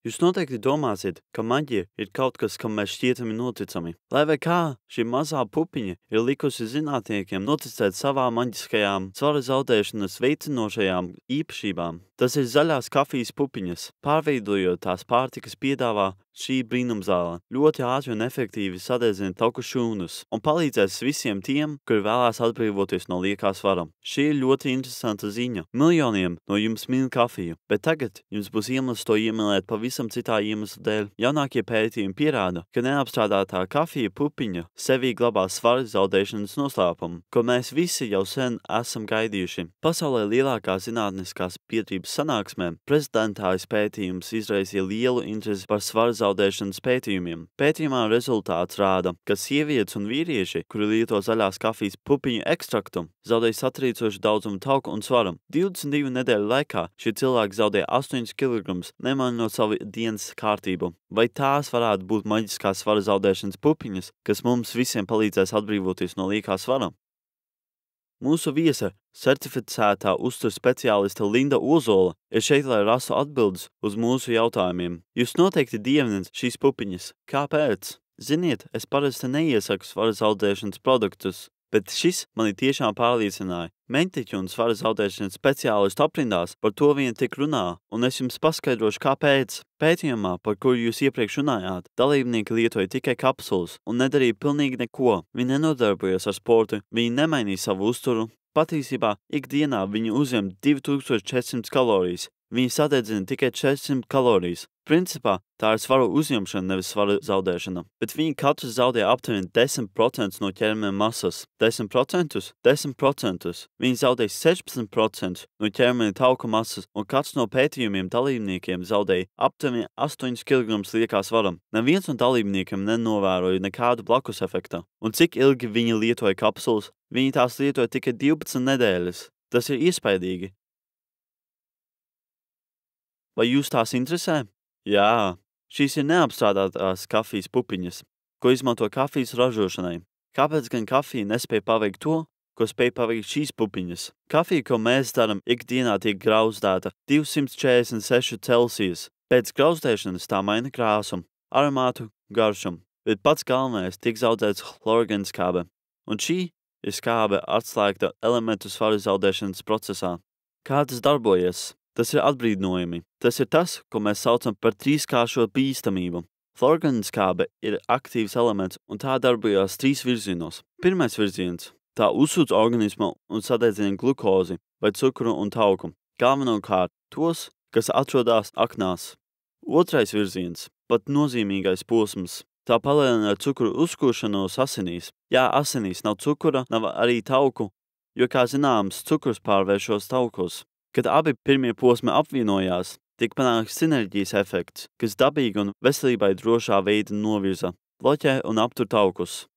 Jūs noteikti domāsiet, ka maģija ir kaut kas, kam mēs šķietami noticami. Lai vai kā šī mazā pupiņa ir likusi zinātniekiem noticēt savām maģiskajām svara zaudēšanas veicinošajām īpašībām, Tas ir zaļās kafijas pupiņas, pārveidojot tās pārtikas piedāvā šī brīnumzāle. Ļoti ātri un efektīvi sadedzina tauku šūnus un palīdzēs visiem tiem, kuri vēlās atbrīvoties no liekās varam. Šī ir ļoti interesanta ziņa. Miljoniem no jums min kafiju, bet tagad jums būs iemesls to iemīlēt pavisam citā iemesla dēļ. Jaunākie pētījumi pierāda, ka neapstrādātā kafija pupiņa sevī glabā svara zaudēšanas noslēpumu, ko mēs visi jau sen esam gaidījuši. Pasaulē lielākā zinātniskās pietrības valdības sanāksmēm prezidentājas pētījums izraisīja lielu interesi par svara zaudēšanas pētījumiem. Pētījumā rezultāts rāda, ka sievietes un vīrieši, kuri lieto zaļās kafijas pupiņu ekstraktu, zaudēja satrīcošu daudzumu tauku un svaram. 22 nedēļu laikā šie cilvēki zaudēja 8 kg, nemainot savu dienas kārtību. Vai tās varētu būt maģiskās svara zaudēšanas pupiņas, kas mums visiem palīdzēs atbrīvoties no līkā svara? Mūsu viesa, certificētā uzturs speciāliste Linda Ozola, ir šeit, lai rastu atbildes uz mūsu jautājumiem. Jūs noteikti dievnat šīs pupiņas. Kāpēc? Ziniet, es parasti neiesaku svaras audzēšanas produktus, bet šis mani tiešām pārliecināja. Mentiķu un svara zaudēšanas speciālistu aprindās par to vien tik runā, un es jums paskaidrošu, kāpēc. Pētījumā, par kuru jūs iepriekš runājāt, dalībnieki lietoja tikai kapsulas un nedarīja pilnīgi neko. Viņi nenodarbojās ar sportu, viņi nemainīja savu uzturu. Patiesībā ikdienā viņi uzņem 2400 kalorijas, Viņi sadedzina tikai 400 kalorijas, principā tā ir svaru uzņemšana, nevis svaru zaudēšana, bet viņi katrs zaudēja aptuveni 10% no ķermeņa masas. 10%? 10%. Viņi zaudēja 16% no ķermeņa tauku masas, un katrs no pētījumiem dalībniekiem zaudēja aptuveni 8 kg liekā svaram. Neviens no dalībniekiem nenovēroja nekādu blakus efektu. Un cik ilgi viņi lietoja kapsulas? Viņi tās lietoja tikai 12 nedēļas. Tas ir iespaidīgi, Vai jūs tās interesē? Jā, šīs ir neapstrādātās kafijas pupiņas, ko izmanto kafijas ražošanai. Kāpēc gan kafija nespēja paveikt to, ko spēja paveikt šīs pupiņas? Kafija, ko mēs darām ikdienā, tiek grauzdēta 246 Celsijas. Pēc grauzdēšanas tā maina krāsu, aromātu, garšumu, bet pats galvenais tiek zaudēts chlorogēna skābe, un šī ir skābe atslēgta elementu svaru zaudēšanas procesā. Kā tas darbojas? Tas ir atbrīnojami. Tas ir tas, ko mēs saucam par trīskāršo bīstamību. Florgana skābe ir aktīvs elements, un tā darbojas trīs virzienos. Pirmais virziens - tā uzsūc organismu un sadedzina glukozi vai cukuru un tauku, galvenokārt tos, kas atrodas aknās. Otrais virziens - pat nozīmīgais posms. Tā palielina cukuru uzkūšanos asinīs. Jā, asinīs nav cukura, nav arī tauku, jo, kā zināms, cukurs pārvēršos taukos. Kad abi pirmie posmi apvienojās, tiek panākts sinerģijas efekts, kas dabīgi un veselībai drošā veidā novirza, bloķē un aptur taukus.